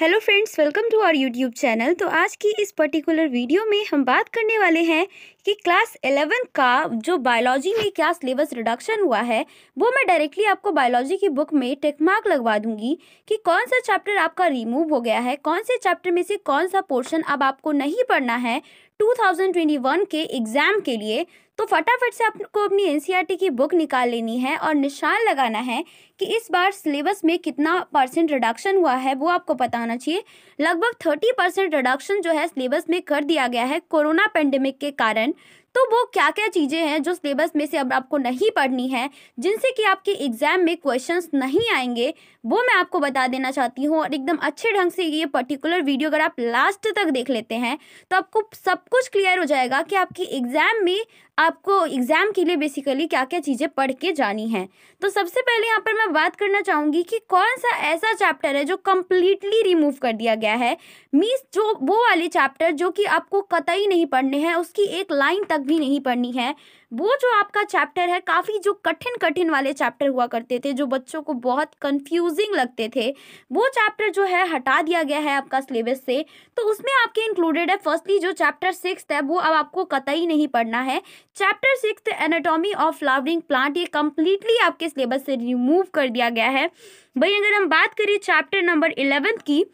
hello friends welcome to our YouTube channel तो आज की इस पर्टिकुलर वीडियो में हम बात करने वाले हैं कि क्लास एलेवन का जो बायोलॉजी में क्या सिलेबस रिडक्शन हुआ है वो मैं डायरेक्टली आपको बायोलॉजी की बुक में मार्क लगवा दूंगी कि कौन सा चैप्टर आपका रिमूव हो गया है कौन से चैप्टर में से कौन सा पोर्शन अब आपको नहीं पढ़ना है टू के एग्ज़ाम के लिए तो फटाफट से आपको अपनी एन e की बुक निकाल लेनी है और निशान लगाना है कि इस बार सिलेबस में कितना परसेंट रिडक्शन हुआ है वो आपको पता होना चाहिए लगभग थर्टी परसेंट रिडक्शन जो है सिलेबस में कर दिया गया है कोरोना पेंडेमिक के कारण तो वो क्या क्या चीज़ें हैं जो सिलेबस में से अब आपको नहीं पढ़नी है जिनसे कि आपके एग्ज़ाम में क्वेश्चंस नहीं आएंगे वो मैं आपको बता देना चाहती हूँ और एकदम अच्छे ढंग से ये पर्टिकुलर वीडियो अगर आप लास्ट तक देख लेते हैं तो आपको सब कुछ क्लियर हो जाएगा कि आपकी एग्ज़ाम में आपको एग्ज़ाम के लिए बेसिकली क्या क्या चीज़ें पढ़ के जानी है तो सबसे पहले यहाँ पर मैं बात करना चाहूँगी कि कौन सा ऐसा चैप्टर है जो कम्प्लीटली रिमूव कर दिया गया है मीन्स जो वो वाले चैप्टर जो कि आपको कतई नहीं पढ़ने हैं उसकी एक लाइन तक भी नहीं पढ़नी है वो जो आपका चैप्टर है काफ़ी जो कठिन कठिन वाले चैप्टर हुआ करते थे जो बच्चों को बहुत कंफ्यूजिंग लगते थे वो चैप्टर जो है हटा दिया गया है आपका सिलेबस से तो उसमें आपके इंक्लूडेड है फर्स्टली जो चैप्टर सिक्स है वो अब आपको कतई नहीं पढ़ना है chapter six anatomy of flowering plant ये कम्प्लीटली आपके सिलेबस से रिमूव कर दिया गया है भाई अगर हम बात करें चैप्टर नंबर इलेवेंथ की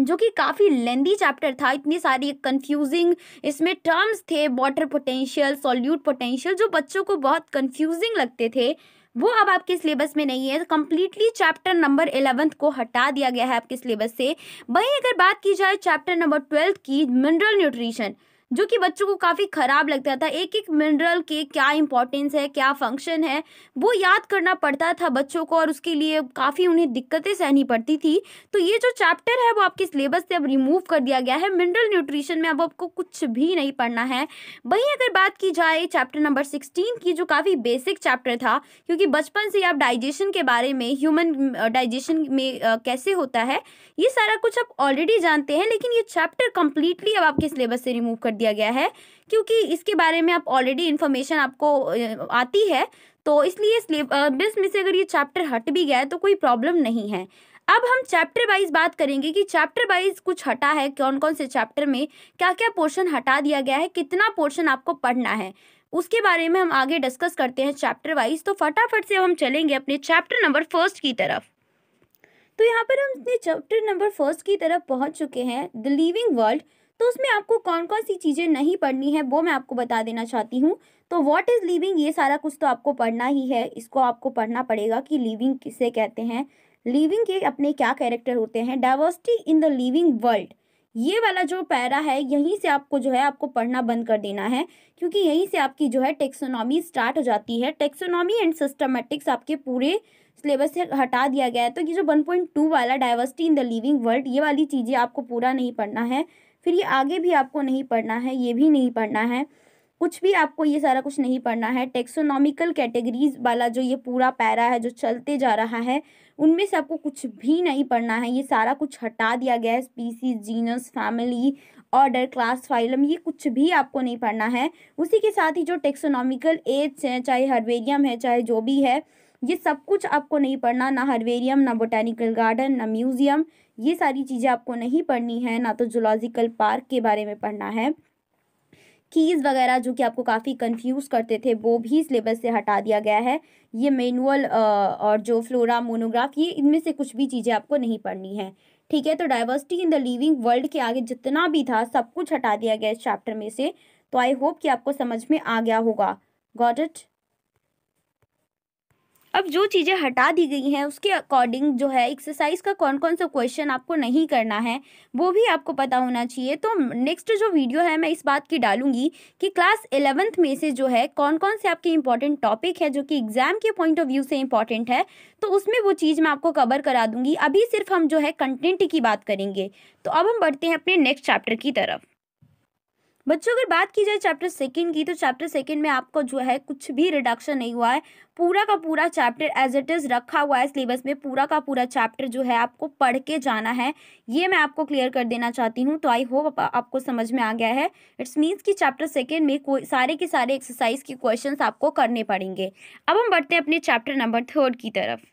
जो कि काफ़ी लेंदी चैप्टर था इतनी सारी कंफ्यूजिंग इसमें टर्म्स थे वाटर पोटेंशियल सॉल्यूट पोटेंशियल जो बच्चों को बहुत कंफ्यूजिंग लगते थे वो अब आपके सिलेबस में नहीं है तो कम्प्लीटली चैप्टर नंबर एलेवंथ को हटा दिया गया है आपके सिलेबस से वहीं अगर बात की जाए चैप्टर नंबर ट्वेल्थ की मिनरल न्यूट्रिशन जो कि बच्चों को काफ़ी ख़राब लगता था एक एक मिनरल के क्या इंपॉर्टेंस है क्या फंक्शन है वो याद करना पड़ता था बच्चों को और उसके लिए काफ़ी उन्हें दिक्कतें सहनी पड़ती थी तो ये जो चैप्टर है वो आपके सिलेबस से अब रिमूव कर दिया गया है मिनरल न्यूट्रिशन में अब आपको कुछ भी नहीं पढ़ना है वहीं अगर बात की जाए चैप्टर नंबर सिक्सटीन की जो काफ़ी बेसिक चैप्टर था क्योंकि बचपन से आप डाइजेशन के बारे में ह्यूमन डाइजेशन में कैसे होता है ये सारा कुछ आप ऑलरेडी जानते हैं लेकिन ये चैप्टर कंप्लीटली अब आपके सिलेबस से रिमूव कर दिया दिया गया है क्योंकि इसके बारे में आप ऑलरेडी इन्फॉर्मेशन आपको आती है तो इसलिए बिल्स में से अगर ये चैप्टर हट भी गया है तो कोई प्रॉब्लम नहीं है अब हम चैप्टर वाइज बात करेंगे कि चैप्टर वाइज कुछ हटा है कौन कौन से चैप्टर में क्या क्या पोर्शन हटा दिया गया है कितना पोर्शन आपको पढ़ना है उसके बारे में हम आगे डिस्कस करते हैं चैप्टर वाइज तो फटाफट से हम चलेंगे अपने चैप्टर नंबर फर्स्ट की तरफ तो यहाँ पर हम अपने चैप्टर नंबर फर्स्ट की तरफ पहुँच चुके हैं द लिविंग वर्ल्ड तो उसमें आपको कौन कौन सी चीज़ें नहीं पढ़नी है वो मैं आपको बता देना चाहती हूँ तो व्हाट इज़ लिविंग ये सारा कुछ तो आपको पढ़ना ही है इसको आपको पढ़ना पड़ेगा कि लिविंग किसे कहते हैं लिविंग के अपने क्या कैरेक्टर होते हैं diversity in the living world ये वाला जो पैरा है यहीं से आपको जो है आपको पढ़ना बंद कर देना है क्योंकि यहीं से आपकी जो है टेक्सोनॉमी स्टार्ट हो जाती है टेक्सोनॉमी एंड सिस्टमेटिक्स आपके पूरे सिलेबस से हटा दिया गया है तो ये जो 1.2 वाला diversity in the living world ये वाली चीज़ें आपको पूरा नहीं पढ़ना है फिर ये आगे भी आपको नहीं पढ़ना है ये भी नहीं पढ़ना है कुछ भी आपको ये सारा कुछ नहीं पढ़ना है टेक्सोनॉमिकल कैटेगरीज वाला जो ये पूरा पैरा है जो चलते जा रहा है उनमें से आपको कुछ भी नहीं पढ़ना है ये सारा कुछ हटा दिया गया है species genus family order class phylum ये कुछ भी आपको नहीं पढ़ना है उसी के साथ ही जो टेक्सोनॉमिकल एज हैं चाहे हर्वेरियम है चाहे जो भी है ये सब कुछ आपको नहीं पढ़ना ना हर्वेरियम ना बोटैनिकल गार्डन ना म्यूज़ियम ये सारी चीज़ें आपको नहीं पढ़नी है ना तो जोलॉजिकल पार्क के बारे में पढ़ना है कीज़ वगैरह जो कि आपको काफ़ी कंफ्यूज करते थे वो भी सिलेबस से हटा दिया गया है ये मैनुअल और जो फ्लोरा मोनोग्राफ ये इनमें से कुछ भी चीज़ें आपको नहीं पढ़नी है ठीक है तो diversity in the living world के आगे जितना भी था सब कुछ हटा दिया गया इस चैप्टर में से तो आई होप कि आपको समझ में आ गया होगा गॉट इट अब जो चीज़ें हटा दी गई हैं उसके अकॉर्डिंग जो है एक्सरसाइज का कौन कौन सा क्वेश्चन आपको नहीं करना है वो भी आपको पता होना चाहिए तो नेक्स्ट जो वीडियो है मैं इस बात की डालूंगी कि क्लास एलेवंथ में से जो है कौन कौन से आपके इंपॉर्टेंट टॉपिक है जो कि एग्जाम के पॉइंट ऑफ व्यू से इंपॉर्टेंट है तो उसमें वो चीज़ मैं आपको कवर करा दूंगी अभी सिर्फ हम जो है कंटेंट की बात करेंगे तो अब हम बढ़ते हैं अपने नेक्स्ट चैप्टर की तरफ बच्चों अगर बात की जाए चैप्टर सेकंड की तो चैप्टर सेकंड में आपको जो है कुछ भी रिडक्शन नहीं हुआ है पूरा का पूरा चैप्टर एज इट इज़ रखा हुआ है सिलेबस में पूरा का पूरा चैप्टर जो है आपको पढ़ के जाना है ये मैं आपको क्लियर कर देना चाहती हूँ तो आई होप आपको समझ में आ गया है इट्स मीन्स कि चैप्टर सेकेंड में कोई सारे के सारे एक्सरसाइज के क्वेश्चन आपको करने पड़ेंगे अब हम बढ़ते हैं अपने चैप्टर नंबर थर्ड की तरफ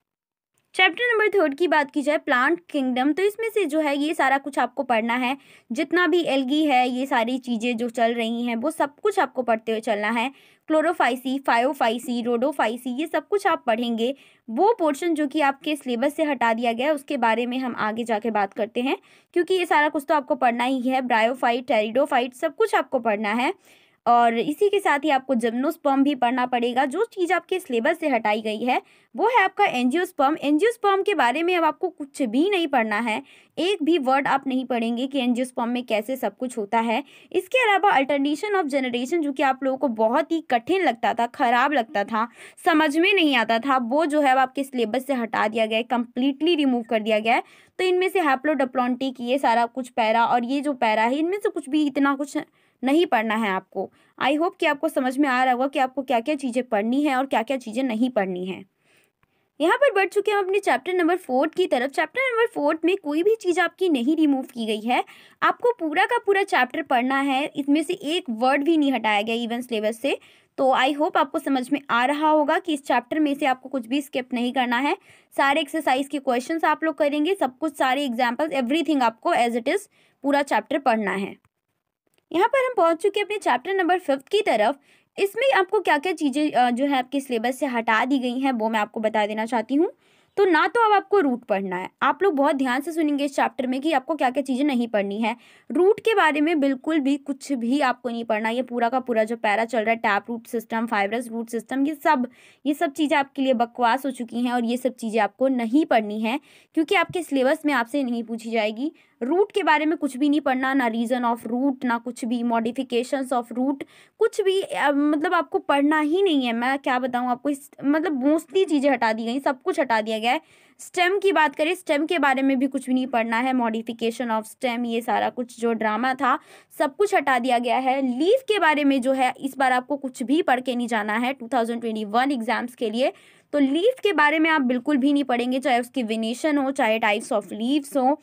चैप्टर नंबर थर्ड की बात की जाए प्लांट किंगडम तो इसमें से जो है ये सारा कुछ आपको पढ़ना है जितना भी एलगी है ये सारी चीज़ें जो चल रही हैं वो सब कुछ आपको पढ़ते हुए चलना है क्लोरोफाइसी फायोफाइसी रोडोफाइसी ये सब कुछ आप पढ़ेंगे वो पोर्शन जो कि आपके सिलेबस से हटा दिया गया है उसके बारे में हम आगे जाके बात करते हैं क्योंकि ये सारा कुछ तो आपको पढ़ना ही है ब्रायोफाइट टेरिडोफाइट सब कुछ आपको पढ़ना है और इसी के साथ ही आपको जम्नोस्पर्म भी पढ़ना पड़ेगा जो चीज़ आपके सिलेबस से हटाई गई है वो है आपका एनजियोस्पर्म एनजियोस्पर्म के बारे में अब आपको कुछ भी नहीं पढ़ना है एक भी वर्ड आप नहीं पढ़ेंगे कि एनजियोस्पर्म में कैसे सब कुछ होता है इसके अलावा अल्टरनेशन ऑफ जनरेशन जो कि आप लोगों को बहुत ही कठिन लगता था ख़राब लगता था समझ में नहीं आता था वो जो है अब आपके सिलेबस से हटा दिया गया है कम्प्लीटली रिमूव कर दिया गया है तो इनमें से हैप्लोडप्लॉन्टिक ये सारा कुछ पैरा और ये जो पैरा है इनमें से कुछ भी इतना कुछ नहीं पढ़ना है आपको आई होप कि आपको समझ में आ रहा होगा कि आपको क्या क्या चीज़ें पढ़नी है और क्या क्या चीज़ें नहीं पढ़नी है यहाँ पर बढ़ चुके हैं अपने चैप्टर नंबर फोर्थ की तरफ चैप्टर नंबर फोर्थ में कोई भी चीज़ आपकी नहीं रिमूव की गई है आपको पूरा का पूरा चैप्टर पढ़ना है इसमें से एक वर्ड भी नहीं हटाया गया इवन सिलेबस से तो आई होप आपको समझ में आ रहा होगा कि इस चैप्टर में से आपको कुछ भी स्किप नहीं करना है सारे एक्सरसाइज के क्वेश्चन आप लोग करेंगे सब कुछ सारे एग्जाम्पल्स एवरीथिंग आपको एज इट इज़ पूरा चैप्टर पढ़ना है यहाँ पर हम पहुँच चुके हैं अपने चैप्टर नंबर फिफ्थ की तरफ इसमें आपको क्या क्या चीज़ें जो है आपके सिलेबस से हटा दी गई हैं वो मैं आपको बता देना चाहती हूँ तो ना तो अब आपको रूट पढ़ना है आप लोग बहुत ध्यान से सुनेंगे इस चैप्टर में कि आपको क्या क्या चीज़ें नहीं पढ़नी है रूट के बारे में बिल्कुल भी कुछ भी आपको नहीं पढ़ना ये पूरा का पूरा जो पैरा चल रहा है tap root system fibrous root system ये सब ये सब चीज़ें आपके लिए बकवास हो चुकी हैं और ये सब चीज़ें आपको नहीं पढ़नी है क्योंकि आपके सिलेबस में आपसे नहीं पूछी जाएगी रूट के बारे में कुछ भी नहीं पढ़ना ना रीज़न ऑफ रूट ना कुछ भी मॉडिफिकेशंस ऑफ रूट कुछ भी मतलब आपको पढ़ना ही नहीं है मैं क्या बताऊँ आपको इस मतलब मोस्टली चीज़ें हटा दी गई सब कुछ हटा दिया गया है स्टेम की बात करें स्टेम के बारे में भी कुछ भी नहीं पढ़ना है मॉडिफिकेशन ऑफ स्टेम ये सारा कुछ जो ड्रामा था सब कुछ हटा दिया गया है लीव के बारे में जो है इस बार आपको कुछ भी पढ़ के नहीं जाना है 2021 एग्ज़ाम्स के लिए तो लीव के बारे में आप बिल्कुल भी नहीं पढ़ेंगे चाहे उसकी विनेशन हो चाहे टाइप्स ऑफ लीव्स हो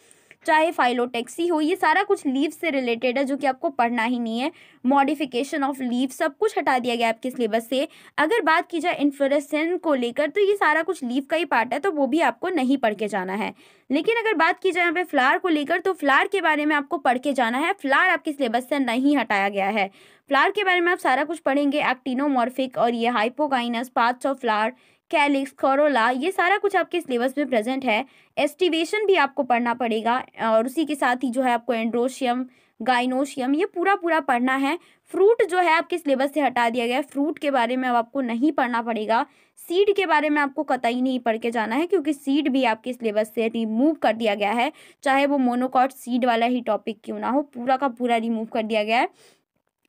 चाहे फाइलोटेक्सी हो ये सारा कुछ लीव से रिलेटेड है जो कि आपको पढ़ना ही नहीं है मॉडिफिकेशन ऑफ लीव सब कुछ हटा दिया गया आपके सिलेबस से अगर बात की जाए इन्फ्लोरेसेंस को लेकर तो ये सारा कुछ लीव का ही पार्ट है तो वो भी आपको नहीं पढ़ के जाना है लेकिन अगर बात की जाए यहाँ पे फ्लावर को लेकर तो फ्लावर के बारे में आपको पढ़ के जाना है फ्लावर आपके सिलेबस से नहीं हटाया गया है फ्लावर के बारे में आप सारा कुछ पढ़ेंगे एक्टिनोमॉर्फिक और ये hypogynous parts of flower calyx corolla ये सारा कुछ आपके सिलेबस में प्रेजेंट है एस्टिवेशन भी आपको पढ़ना पड़ेगा और उसी के साथ ही जो है आपको एंड्रोशियम गाइनोशियम ये पूरा पूरा पढ़ना है फ्रूट जो है आपके सिलेबस से हटा दिया गया है फ्रूट के बारे में अब आपको नहीं पढ़ना पड़ेगा सीड के बारे में आपको कतई नहीं पढ़ के जाना है क्योंकि सीड भी आपके सिलेबस से रिमूव कर दिया गया है चाहे वो मोनोकॉट सीड वाला ही टॉपिक क्यों ना हो पूरा का पूरा रिमूव कर दिया गया है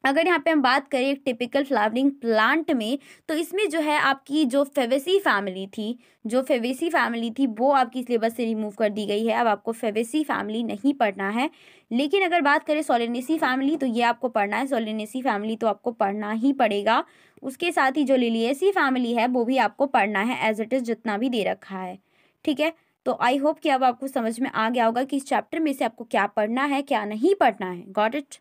अगर यहाँ पे हम बात करें एक टिपिकल फ्लावरिंग प्लांट में तो इसमें जो है आपकी जो फेवेसी फैमिली थी जो फेवेसी फैमिली थी वो आपकी सिलेबस से रिमूव कर दी गई है अब आपको फेवेसी फैमिली नहीं पढ़ना है लेकिन अगर बात करें सोलिनेसी फैमिली तो ये आपको पढ़ना है सोलिनेसी फैमिली तो आपको पढ़ना ही पड़ेगा उसके साथ ही जो लिलियसी फैमिली है वो भी आपको पढ़ना है एज इट इज़ जितना भी दे रखा है ठीक है तो आई होप कि अब आपको समझ में आ गया होगा कि इस चैप्टर में से आपको क्या पढ़ना है क्या नहीं पढ़ना है गॉट इट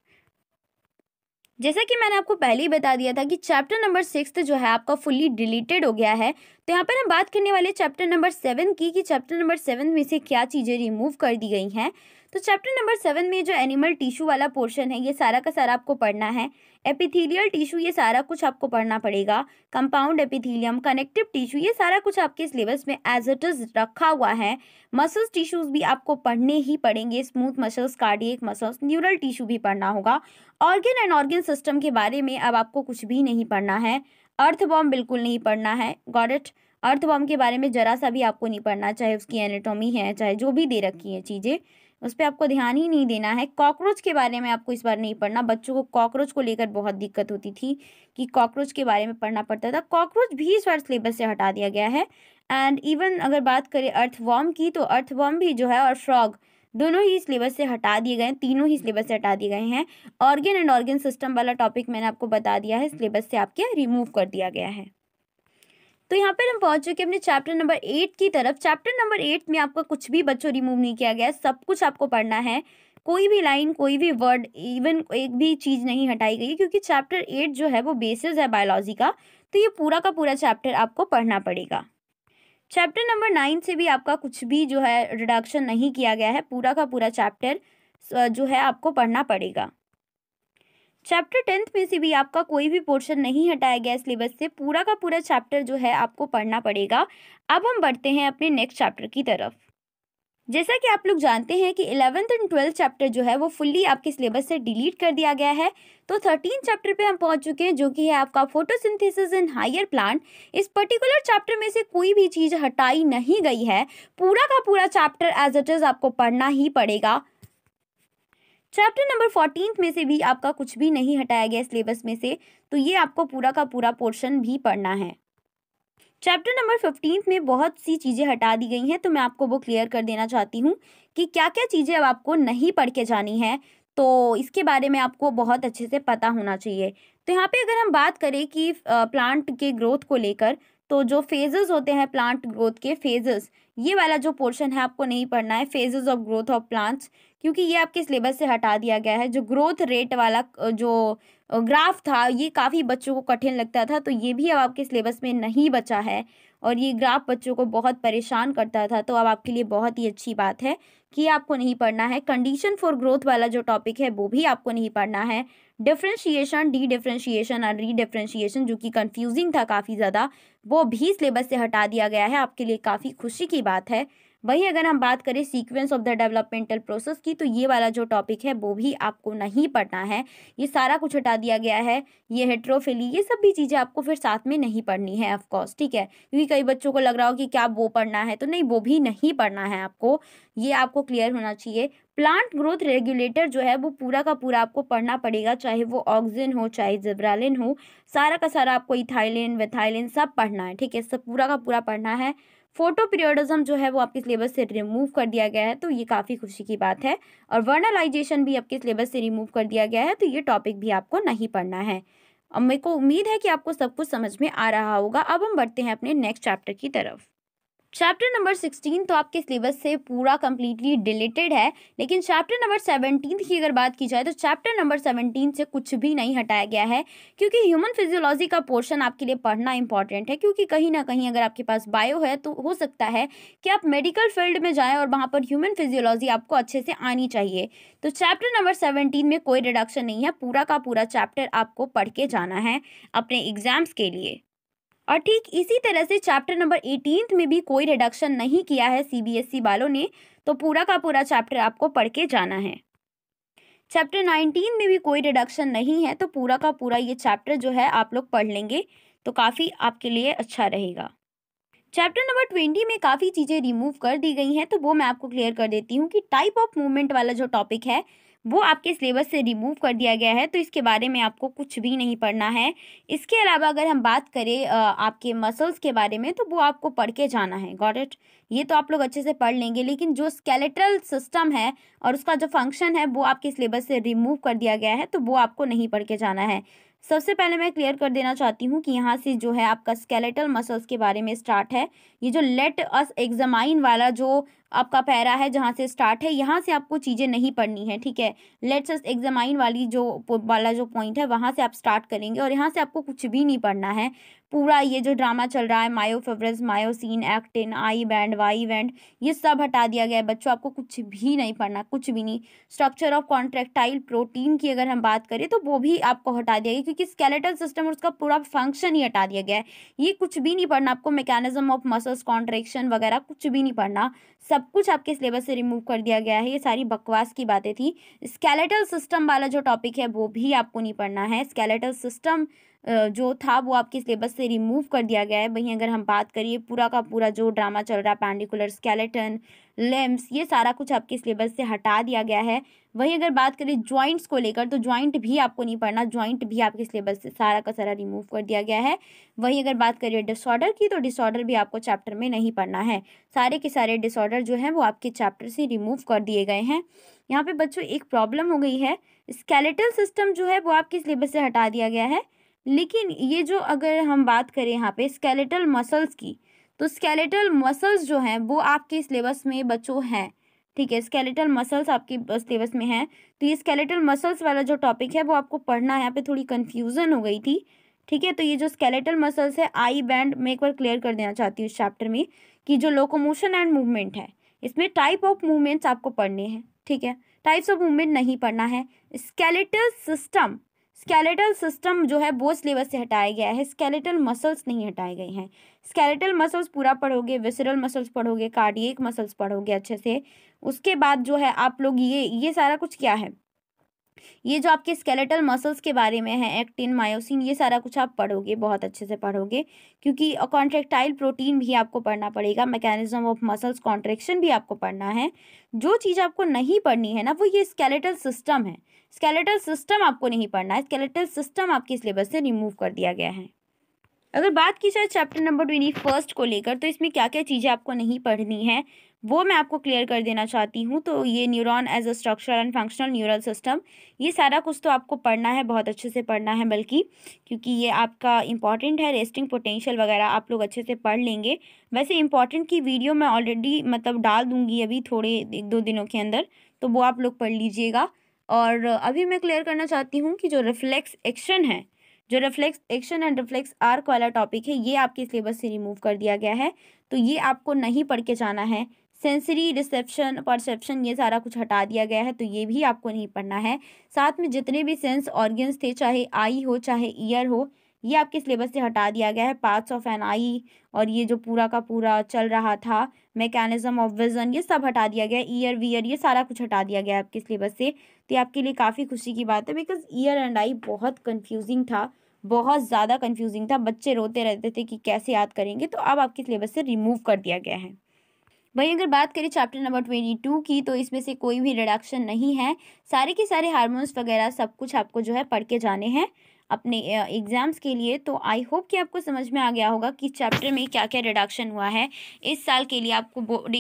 जैसा कि मैंने आपको पहले ही बता दिया था कि चैप्टर नंबर सिक्स जो है आपका फुल्ली डिलीटेड हो गया है तो यहाँ पर हम बात करने वाले चैप्टर नंबर सेवन की कि चैप्टर नंबर सेवन में से क्या चीज़ें रिमूव कर दी गई हैं तो चैप्टर नंबर सेवन में जो एनिमल टिश्यू वाला पोर्शन है ये सारा का सारा आपको पढ़ना है एपिथीलियल टिश्यू ये सारा कुछ आपको पढ़ना पड़ेगा कंपाउंड एपिथीलियम कनेक्टिव टिश्यू ये सारा कुछ आपके सिलेबस में एज इट इज़ रखा हुआ है मसल्स टिश्यूज़ भी आपको पढ़ने ही पड़ेंगे smooth muscles cardiac muscles neural tissue भी पढ़ना होगा ऑर्गेन एंड ऑर्गेन सिस्टम के बारे में अब आपको कुछ भी नहीं पढ़ना है बॉम बिल्कुल नहीं पढ़ना है गॉडेट अर्थबॉम के बारे में जरा सा भी आपको नहीं पढ़ना चाहे उसकी एनेटोमी है चाहे जो भी दे रखी है चीज़ें उस पर आपको ध्यान ही नहीं देना है कॉकरोच के बारे में आपको इस बार नहीं पढ़ना बच्चों को कॉकरोच को लेकर बहुत दिक्कत होती थी कि कॉकरोच के बारे में पढ़ना पड़ता था कॉकरोच भी इस बार सिलेबस से हटा दिया गया है एंड इवन अगर बात करें अर्थ वॉम की तो अर्थवॉर्म भी जो है और फ्रॉग दोनों ही सिलेबस से हटा दिए गए तीनों ही सिलेबस से हटा दिए गए हैं ऑर्गेन एंड ऑर्गेन सिस्टम वाला टॉपिक मैंने आपको बता दिया है सिलेबस से आपके रिमूव कर दिया गया है तो यहाँ पर हम पहुँच चुके अपने चैप्टर नंबर एट की तरफ चैप्टर नंबर एट में आपका कुछ भी बच्चों रिमूव नहीं किया गया सब कुछ आपको पढ़ना है कोई भी लाइन कोई भी वर्ड इवन एक भी चीज़ नहीं हटाई गई क्योंकि चैप्टर एट जो है वो बेसिस है बायोलॉजी का तो ये पूरा का पूरा चैप्टर आपको पढ़ना पड़ेगा चैप्टर नंबर नाइन से भी आपका कुछ भी जो है रिडक्शन नहीं किया गया है पूरा का पूरा चैप्टर जो है आपको पढ़ना पड़ेगा चैप्टर टेंथ में से भी आपका कोई भी पोर्शन नहीं हटाया गया सिलेबस से पूरा का पूरा चैप्टर जो है आपको पढ़ना पड़ेगा अब हम बढ़ते हैं अपने नेक्स्ट चैप्टर की तरफ जैसा कि आप लोग जानते हैं कि इलेवंथ एंड ट्वेल्थ चैप्टर जो है वो फुल्ली आपके सिलेबस से डिलीट कर दिया गया है तो थर्टीन चैप्टर पे हम पहुंच चुके हैं जो कि है आपका फोटोसिंथेसिस इन हायर प्लांट इस पर्टिकुलर चैप्टर में से कोई भी चीज़ हटाई नहीं गई है पूरा का पूरा चैप्टर एज इट इज़ आपको पढ़ना ही पड़ेगा चैप्टर नंबर फोर्टीन में से भी आपका कुछ भी नहीं हटाया गया सिलेबस में से तो ये आपको पूरा का पूरा पोर्शन भी पढ़ना है चैप्टर नंबर फिफ्टीन में बहुत सी चीज़ें हटा दी गई हैं तो मैं आपको वो क्लियर कर देना चाहती हूँ कि क्या क्या चीज़ें अब आपको नहीं पढ़ के जानी है तो इसके बारे में आपको बहुत अच्छे से पता होना चाहिए तो यहाँ पे अगर हम बात करें कि प्लांट के ग्रोथ को लेकर तो जो फेजेस होते हैं प्लांट ग्रोथ के फेजेस ये वाला जो पोर्शन है आपको नहीं पढ़ना है phases of growth of plants क्योंकि ये आपके सिलेबस से हटा दिया गया है जो ग्रोथ रेट वाला जो ग्राफ था ये काफ़ी बच्चों को कठिन लगता था तो ये भी अब आपके सिलेबस में नहीं बचा है और ये ग्राफ बच्चों को बहुत परेशान करता था तो अब आपके लिए बहुत ही अच्छी बात है कि आपको नहीं पढ़ना है कंडीशन फॉर ग्रोथ वाला जो टॉपिक है वो भी आपको नहीं पढ़ना है डिफ्रेंशिएशन डी डिफ्रेंशिएशन और री डिफ्रेंशिएशन जो कि कंफ्यूजिंग था काफ़ी ज़्यादा वो भी सिलेबस से हटा दिया गया है आपके लिए काफ़ी खुशी की बात है वही अगर हम बात करें sequence of the developmental process की तो ये वाला जो टॉपिक है वो भी आपको नहीं पढ़ना है ये सारा कुछ हटा दिया गया है ये हेट्रोफिली ये सब भी चीज़ें आपको फिर साथ में नहीं पढ़नी है ऑफकोर्स ठीक है क्योंकि कई बच्चों को लग रहा हो कि क्या वो पढ़ना है तो नहीं वो भी नहीं पढ़ना है आपको ये आपको क्लियर होना चाहिए प्लांट ग्रोथ रेगुलेटर जो है वो पूरा का पूरा आपको पढ़ना पड़ेगा चाहे वो ऑक्सीजन हो चाहे जिब्रालिन हो सारा का सारा आपको इथाइलिन वेथाइलिन सब पढ़ना है ठीक है सब पूरा का पूरा पढ़ना है फोटो पीरियडिज्म जो है वो आपके सिलेबस से रिमूव कर दिया गया है तो ये काफ़ी खुशी की बात है और वर्नलाइजेशन भी आपके सिलेबस से रिमूव कर दिया गया है तो ये टॉपिक भी आपको नहीं पढ़ना है अब मेरे को उम्मीद है कि आपको सब कुछ समझ में आ रहा होगा अब हम बढ़ते हैं अपने नेक्स्ट चैप्टर की तरफ चैप्टर नंबर सिक्सटीन तो आपके सिलेबस से पूरा कम्प्लीटली डिलेटेड है लेकिन चैप्टर नंबर सेवनटीन की अगर बात की जाए तो चैप्टर नंबर सेवनटीन से कुछ भी नहीं हटाया गया है क्योंकि ह्यूमन फिजियोलॉजी का पोर्शन आपके लिए पढ़ना इंपॉर्टेंट है क्योंकि कहीं ना कहीं अगर आपके पास बायो है तो हो सकता है कि आप मेडिकल फील्ड में जाएँ और वहाँ पर ह्यूमन फिजियोलॉजी आपको अच्छे से आनी चाहिए तो चैप्टर नंबर सेवनटीन में कोई रिडक्शन नहीं है पूरा का पूरा चैप्टर आपको पढ़ के जाना है अपने एग्जाम्स के लिए और ठीक इसी तरह से चैप्टर नंबर एटीन में भी कोई रिडक्शन नहीं किया है सीबीएसई e वालों ने तो पूरा का पूरा चैप्टर आपको पढ़ के जाना है चैप्टर नाइनटीन में भी कोई रिडक्शन नहीं है तो पूरा का पूरा ये चैप्टर जो है आप लोग पढ़ लेंगे तो काफ़ी आपके लिए अच्छा रहेगा चैप्टर नंबर ट्वेंटी में काफ़ी चीज़ें रिमूव कर दी गई हैं तो वो मैं आपको क्लियर कर देती हूँ कि टाइप ऑफ मूवमेंट वाला जो टॉपिक है वो आपके सिलेबस से रिमूव कर दिया गया है तो इसके बारे में आपको कुछ भी नहीं पढ़ना है इसके अलावा अगर हम बात करें आपके मसल्स के बारे में तो वो आपको पढ़ के जाना है गॉट इट ये तो आप लोग अच्छे से पढ़ लेंगे लेकिन जो स्केलेटल सिस्टम है और उसका जो फंक्शन है वो आपके सिलेबस से रिमूव कर दिया गया है तो वो आपको नहीं पढ़ के जाना है सबसे पहले मैं क्लियर कर देना चाहती हूँ कि यहाँ से जो है आपका स्केलेटल मसल्स के बारे में स्टार्ट है ये जो लेट अस एग्जामाइन वाला जो आपका पैरा है जहाँ से स्टार्ट है यहाँ से आपको चीज़ें नहीं पढ़नी है ठीक है लेट्स एग्जामाइन वाली जो वाला जो पॉइंट है वहाँ से आप स्टार्ट करेंगे और यहाँ से आपको कुछ भी नहीं पढ़ना है पूरा ये जो ड्रामा चल रहा है मायो फेवरेज myosin actin I band Y band ये सब हटा दिया गया है बच्चों आपको कुछ भी नहीं पढ़ना कुछ भी नहीं स्ट्रक्चर ऑफ कॉन्ट्रेक्टाइल प्रोटीन की अगर हम बात करें तो वो भी आपको हटा दिया गया क्योंकि स्केलेटल सिस्टम और उसका पूरा फंक्शन ही हटा दिया गया है ये कुछ भी नहीं पढ़ना आपको मैकेनिज्म ऑफ मसल्स कॉन्ट्रेक्शन वगैरह कुछ भी नहीं पढ़ना सब सब कुछ आपके सिलेबस से रिमूव कर दिया गया है ये सारी बकवास की बातें थी स्केलेटल सिस्टम वाला जो टॉपिक है वो भी आपको नहीं पढ़ना है स्केलेटल सिस्टम जो था वो आपके सिलेबस से रिमूव कर दिया गया है वहीं अगर हम बात करिए पूरा का पूरा जो ड्रामा चल रहा है पैंडिकुलर स्केलेटन लेम्स ये सारा कुछ आपके सिलेबस से हटा दिया गया है वहीं अगर बात करें ज्वाइंट्स को लेकर तो ज्वाइंट भी आपको नहीं पढ़ना ज्वाइंट भी आपके सिलेबस से सारा का सारा रिमूव कर दिया गया है वहीं अगर बात करिए डिसऑर्डर की तो डिसऑर्डर भी आपको चैप्टर में नहीं पढ़ना है सारे के सारे डिसऑर्डर जो हैं वो आपके चैप्टर से रिमूव कर दिए गए हैं यहाँ पर बच्चों एक प्रॉब्लम हो गई है स्केलेटल सिस्टम जो है वो आपके सिलेबस से हटा दिया गया है लेकिन ये जो अगर हम बात करें यहाँ पे स्केलेटल मसल्स की तो स्केलेटल मसल्स जो हैं वो आपके सिलेबस में बच्चों हैं ठीक है स्केलेटल मसल्स आपके सिलेबस में हैं तो ये स्केलेटल मसल्स वाला जो टॉपिक है वो आपको पढ़ना है यहाँ पे थोड़ी कन्फ्यूज़न हो गई थी ठीक है तो ये जो स्केलेटल मसल्स है आई बैंड मैं एक बार क्लियर कर देना चाहती हूँ इस चैप्टर में कि जो लोकोमोशन एंड मूवमेंट है इसमें टाइप ऑफ मूवमेंट्स आपको पढ़ने हैं ठीक है टाइप्स ऑफ मूवमेंट नहीं पढ़ना है स्केलेटल सिस्टम स्केलेटल सिस्टम जो है बोस लेवल से हटाया गया है स्केलेटल मसल्स नहीं हटाए गए हैं स्केलेटल मसल्स पूरा पढ़ोगे विसरल मसल्स पढ़ोगे कार्डियक मसल्स पढ़ोगे अच्छे से उसके बाद जो है आप लोग ये ये सारा कुछ क्या है ये जो आपके स्केलेटल मसल्स के बारे में है एक्टिन मायोसिन ये सारा कुछ आप पढ़ोगे बहुत अच्छे से पढ़ोगे क्योंकि कॉन्ट्रेक्टाइल प्रोटीन भी आपको पढ़ना पड़ेगा मैकेनिज्म ऑफ मसल्स कॉन्ट्रेक्शन भी आपको पढ़ना है जो चीज़ आपको नहीं पढ़नी है ना वो ये स्केलेटल सिस्टम है स्केलेटल सिस्टम आपको नहीं पढ़ना है स्केलेटल सिस्टम आपके सिलेबस से रिमूव कर दिया गया है अगर बात की जाए चैप्टर नंबर ट्वेंटी फर्स्ट को लेकर तो इसमें क्या क्या चीज़ें आपको नहीं पढ़नी है वो मैं आपको क्लियर कर देना चाहती हूँ तो ये neuron as a structural and functional neural system ये सारा कुछ तो आपको पढ़ना है बहुत अच्छे से पढ़ना है बल्कि क्योंकि ये आपका इंपॉर्टेंट है रेस्टिंग पोटेंशियल वगैरह आप लोग अच्छे से पढ़ लेंगे वैसे इंपॉर्टेंट की वीडियो मैं ऑलरेडी मतलब डाल दूँगी अभी थोड़े एक दो दिनों के अंदर तो वो आप लोग पढ़ लीजिएगा और अभी मैं क्लियर करना चाहती हूँ कि जो रिफ्लेक्स एक्शन है जो reflex action and reflex arc वाला टॉपिक है ये आपके सिलेबस से रिमूव कर दिया गया है तो ये आपको नहीं पढ़ के जाना है सेंसरी रिसेप्शन परसेप्शन ये सारा कुछ हटा दिया गया है तो ये भी आपको नहीं पढ़ना है साथ में जितने भी सेंस ऑर्गन्स थे चाहे आई हो चाहे ईयर हो ये आपके सिलेबस से हटा दिया गया है पार्ट्स ऑफ एन आई और ये जो पूरा का पूरा चल रहा था मैकेनिज्म ऑफ विजन ये सब हटा दिया गया ईयर वीयर ये सारा कुछ हटा दिया गया है आपके सिलेबस से तो ये आपके लिए काफ़ी खुशी की बात है बिकॉज ईयर एंड आई बहुत कन्फ्यूजिंग था बहुत ज़्यादा कन्फ्यूजिंग था बच्चे रोते रहते थे कि कैसे याद करेंगे तो अब आपके सिलेबस से रिमूव कर दिया गया है वहीं अगर बात करें चैप्टर नंबर ट्वेंटी टू की तो इसमें से कोई भी रिडक्शन नहीं है सारे के सारे हार्मोन्स वगैरह सब कुछ आपको जो है पढ़ के जाने हैं अपने एग्ज़ाम्स के लिए तो आई होप कि आपको समझ में आ गया होगा कि चैप्टर में क्या क्या रिडक्शन हुआ है इस साल के लिए आपको बोर्ड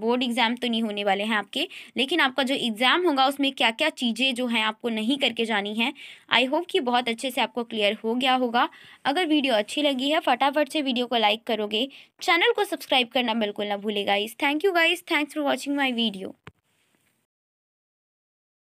बोर्ड एग्ज़ाम तो नहीं होने वाले हैं आपके लेकिन आपका जो एग्ज़ाम होगा उसमें क्या क्या चीज़ें जो हैं आपको नहीं करके जानी है आई होप कि बहुत अच्छे से आपको क्लियर हो गया होगा अगर वीडियो अच्छी लगी है फटाफट से वीडियो को लाइक करोगे चैनल को सब्सक्राइब करना बिल्कुल ना भूले इस thank you guys thanks for watching my video